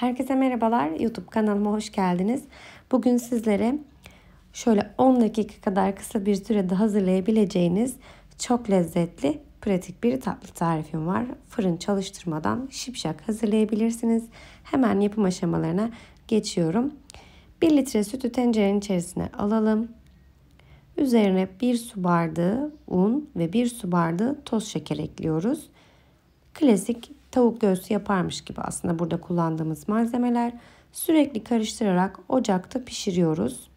Herkese merhabalar. YouTube kanalıma hoş geldiniz. Bugün sizlere şöyle 10 dakika kadar kısa bir sürede hazırlayabileceğiniz çok lezzetli pratik bir tatlı tarifim var. Fırın çalıştırmadan şipşak hazırlayabilirsiniz. Hemen yapım aşamalarına geçiyorum. 1 litre sütü tencerenin içerisine alalım. Üzerine 1 su bardağı un ve 1 su bardağı toz şeker ekliyoruz. Klasik tavuk göğsü yaparmış gibi aslında burada kullandığımız malzemeler. Sürekli karıştırarak ocakta pişiriyoruz.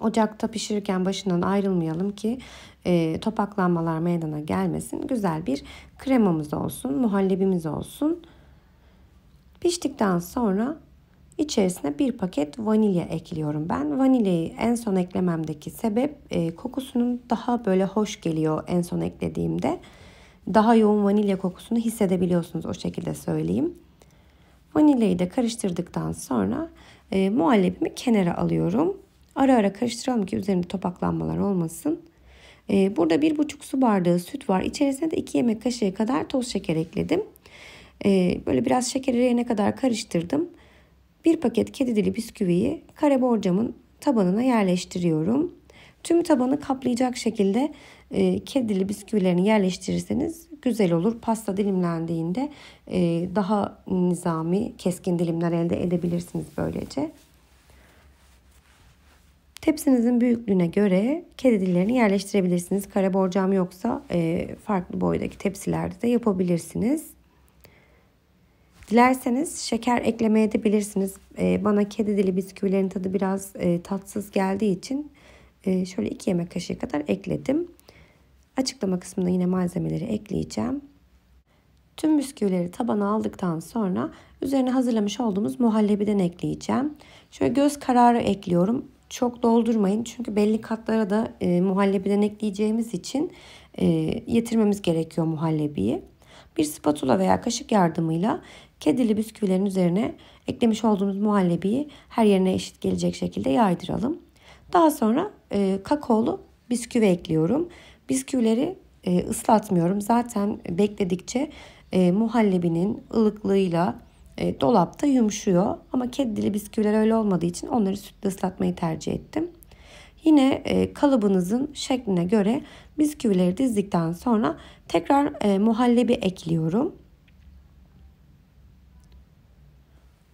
Ocakta pişirirken başından ayrılmayalım ki e, topaklanmalar meydana gelmesin. Güzel bir kremamız olsun, muhallebimiz olsun. Piştikten sonra içerisine bir paket vanilya ekliyorum ben. Vanilyayı en son eklememdeki sebep e, kokusunun daha böyle hoş geliyor en son eklediğimde daha yoğun vanilya kokusunu hissedebiliyorsunuz o şekilde söyleyeyim. Vanilyayı da karıştırdıktan sonra e, muhallebimi kenara alıyorum. Ara ara karıştıralım ki üzerinde topaklanmalar olmasın. E, burada 1,5 su bardağı süt var. İçerisine de 2 yemek kaşığı kadar toz şeker ekledim. E, böyle biraz şeker eriyene kadar karıştırdım. Bir paket kedi dili bisküviyi kare borcamın tabanına yerleştiriyorum. Tüm tabanı kaplayacak şekilde e, kedili bisküvilerini yerleştirirseniz güzel olur. Pasta dilimlendiğinde e, daha nizami, keskin dilimler elde edebilirsiniz böylece. Tepsinizin büyüklüğüne göre kedi dillerini yerleştirebilirsiniz. Kare borcam yoksa e, farklı boydaki tepsilerde de yapabilirsiniz. Dilerseniz şeker ekleme bilirsiniz. E, bana kedi dili bisküvilerin tadı biraz e, tatsız geldiği için ee, şöyle 2 yemek kaşığı kadar ekledim. Açıklama kısmında yine malzemeleri ekleyeceğim. Tüm bisküvileri tabana aldıktan sonra üzerine hazırlamış olduğumuz muhallebiden ekleyeceğim. Şöyle göz kararı ekliyorum. Çok doldurmayın çünkü belli katlara da e, muhallebiden ekleyeceğimiz için e, yetirmemiz gerekiyor muhallebiyi. Bir spatula veya kaşık yardımıyla kedili bisküvilerin üzerine eklemiş olduğumuz muhallebiyi her yerine eşit gelecek şekilde yaydıralım. Daha sonra e, kakaolu bisküvi ekliyorum. Bisküvileri e, ıslatmıyorum. Zaten bekledikçe e, muhallebinin ılıklığıyla e, dolapta yumuşuyor. Ama kedi bisküviler öyle olmadığı için onları sütle ıslatmayı tercih ettim. Yine e, kalıbınızın şekline göre bisküvileri dizdikten sonra tekrar e, muhallebi ekliyorum.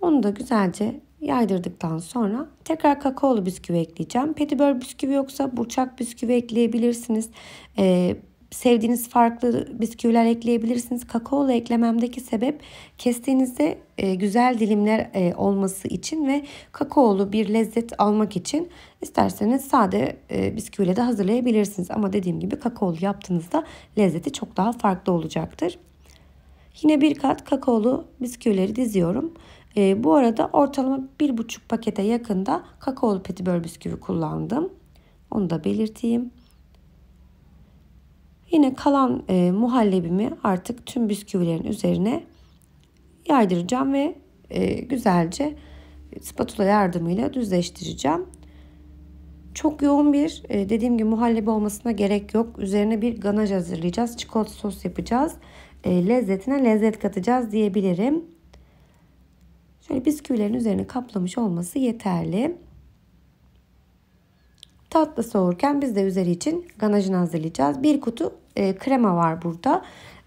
Onu da güzelce yaydırdıktan sonra tekrar kakaolu bisküvi ekleyeceğim. Petibör bisküvi yoksa burçak bisküvi ekleyebilirsiniz. Ee, sevdiğiniz farklı bisküviler ekleyebilirsiniz. Kakaolu eklememdeki sebep kestiğinizde e, güzel dilimler e, olması için ve kakaolu bir lezzet almak için isterseniz sade e, bisküviyle de hazırlayabilirsiniz. Ama dediğim gibi kakaolu yaptığınızda lezzeti çok daha farklı olacaktır. Yine bir kat kakaolu bisküvileri diziyorum. E, bu arada ortalama 1,5 pakete yakında kakaolu petibör bisküvi kullandım. Onu da belirteyim. Yine kalan e, muhallebimi artık tüm bisküvilerin üzerine yaydıracağım ve e, güzelce spatula yardımıyla düzleştireceğim. Çok yoğun bir e, dediğim gibi muhallebi olmasına gerek yok. Üzerine bir ganaj hazırlayacağız. Çikolata sos yapacağız. E, lezzetine lezzet katacağız diyebilirim. Şöyle bisküvilerin üzerine kaplamış olması yeterli. Tatlı soğurken biz de üzeri için ganajını hazırlayacağız. Bir kutu e, krema var burada.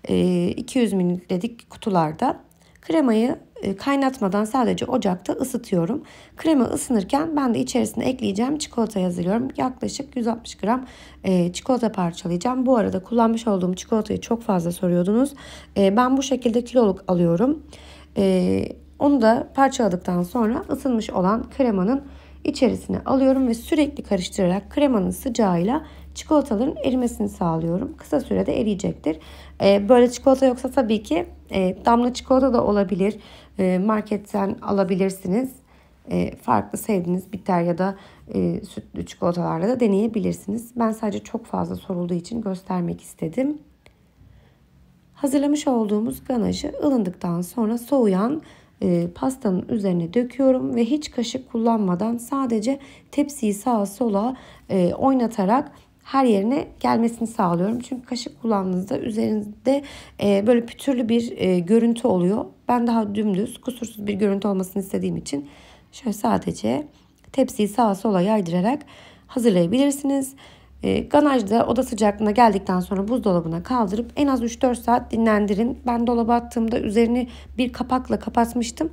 E, 200 mililitrelik kutularda. Kremayı e, kaynatmadan sadece ocakta ısıtıyorum. Krema ısınırken ben de içerisine ekleyeceğim çikolata hazırlıyorum. Yaklaşık 160 gram e, çikolata parçalayacağım. Bu arada kullanmış olduğum çikolatayı çok fazla soruyordunuz. E, ben bu şekilde kiloluk alıyorum. Onu da parçaladıktan sonra ısınmış olan kremanın içerisine alıyorum ve sürekli karıştırarak kremanın sıcağıyla çikolataların erimesini sağlıyorum. Kısa sürede eriyecektir. Ee, böyle çikolata yoksa tabii ki e, damla çikolata da olabilir. E, marketten alabilirsiniz. E, farklı sevdiğiniz bitter ya da e, sütlü çikolatalarla da deneyebilirsiniz. Ben sadece çok fazla sorulduğu için göstermek istedim. Hazırlamış olduğumuz ganajı ılındıktan sonra soğuyan e, pastanın üzerine döküyorum ve hiç kaşık kullanmadan sadece tepsiyi sağa sola e, oynatarak her yerine gelmesini sağlıyorum. Çünkü kaşık kullandığınızda üzerinde e, böyle pütürlü bir e, görüntü oluyor. Ben daha dümdüz, kusursuz bir görüntü olmasını istediğim için şöyle sadece tepsiyi sağa sola yaydırarak hazırlayabilirsiniz. E, ee, ganajda oda sıcaklığına geldikten sonra buzdolabına kaldırıp en az 3-4 saat dinlendirin. Ben dolaba attığımda üzerini bir kapakla kapatmıştım.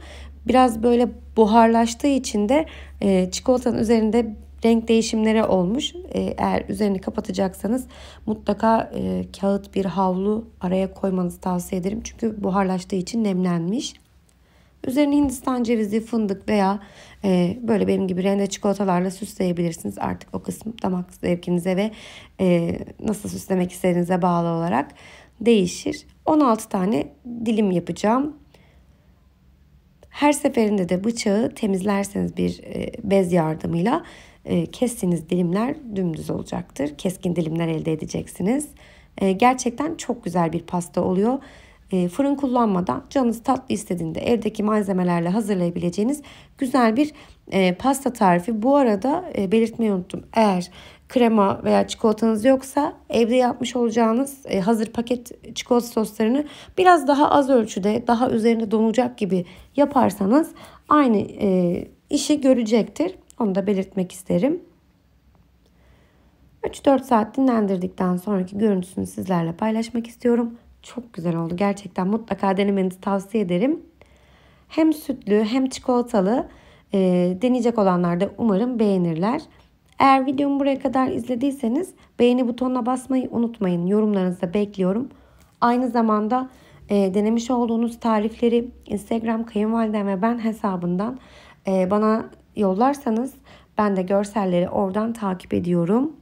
Biraz böyle buharlaştığı için de e, çikolatanın üzerinde renk değişimleri olmuş. E, eğer üzerini kapatacaksanız mutlaka e, kağıt bir havlu araya koymanızı tavsiye ederim. Çünkü buharlaştığı için nemlenmiş. Üzerine Hindistan cevizi, fındık veya e, böyle benim gibi rende çikolatalarla süsleyebilirsiniz. Artık o kısım damak zevkinize ve e, nasıl süslemek istediğinize bağlı olarak değişir. 16 tane dilim yapacağım. Her seferinde de bıçağı temizlerseniz bir e, bez yardımıyla e, kestiğiniz dilimler dümdüz olacaktır. Keskin dilimler elde edeceksiniz. E, gerçekten çok güzel bir pasta oluyor. E, fırın kullanmadan canınız tatlı istediğinde evdeki malzemelerle hazırlayabileceğiniz güzel bir e, pasta tarifi. Bu arada e, belirtmeyi unuttum. Eğer krema veya çikolatanız yoksa evde yapmış olacağınız e, hazır paket çikolata soslarını biraz daha az ölçüde daha üzerinde donacak gibi yaparsanız aynı işi görecektir. Onu da belirtmek isterim. 3-4 saat dinlendirdikten sonraki görüntüsünü sizlerle paylaşmak istiyorum. Çok güzel oldu. Gerçekten mutlaka denemenizi tavsiye ederim. Hem sütlü hem çikolatalı e, deneyecek olanlar da umarım beğenirler. Eğer videomu buraya kadar izlediyseniz beğeni butonuna basmayı unutmayın. Yorumlarınızı da bekliyorum. Aynı zamanda e, denemiş olduğunuz tarifleri Instagram kayınvalidem ve ben hesabından e, bana yollarsanız ben de görselleri oradan takip ediyorum.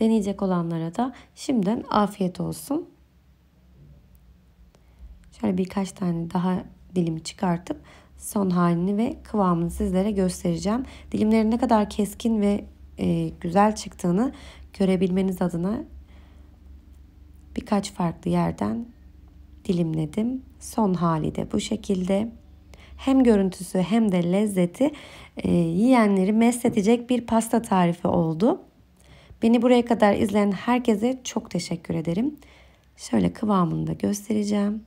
Deneyecek olanlara da şimdiden afiyet olsun. Şöyle birkaç tane daha dilim çıkartıp son halini ve kıvamını sizlere göstereceğim. Dilimlerin ne kadar keskin ve e, güzel çıktığını görebilmeniz adına birkaç farklı yerden dilimledim. Son hali de bu şekilde. Hem görüntüsü hem de lezzeti e, yiyenleri mesledecek bir pasta tarifi oldu. Beni buraya kadar izleyen herkese çok teşekkür ederim. Şöyle kıvamını da göstereceğim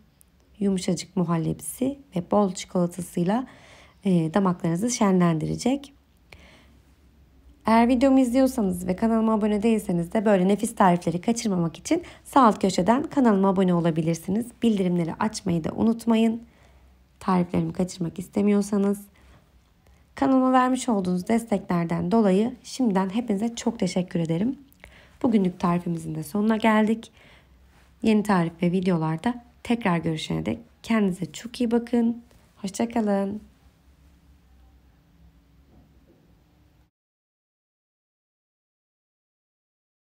yumuşacık muhallebisi ve bol çikolatasıyla e, damaklarınızı şenlendirecek. Eğer videomu izliyorsanız ve kanalıma abone değilseniz de böyle nefis tarifleri kaçırmamak için sağ alt köşeden kanalıma abone olabilirsiniz. Bildirimleri açmayı da unutmayın. Tariflerimi kaçırmak istemiyorsanız. Kanalıma vermiş olduğunuz desteklerden dolayı şimdiden hepinize çok teşekkür ederim. Bugünlük tarifimizin de sonuna geldik. Yeni tarif ve videolarda Tekrar görüşene dek kendinize çok iyi bakın. Hoşçakalın.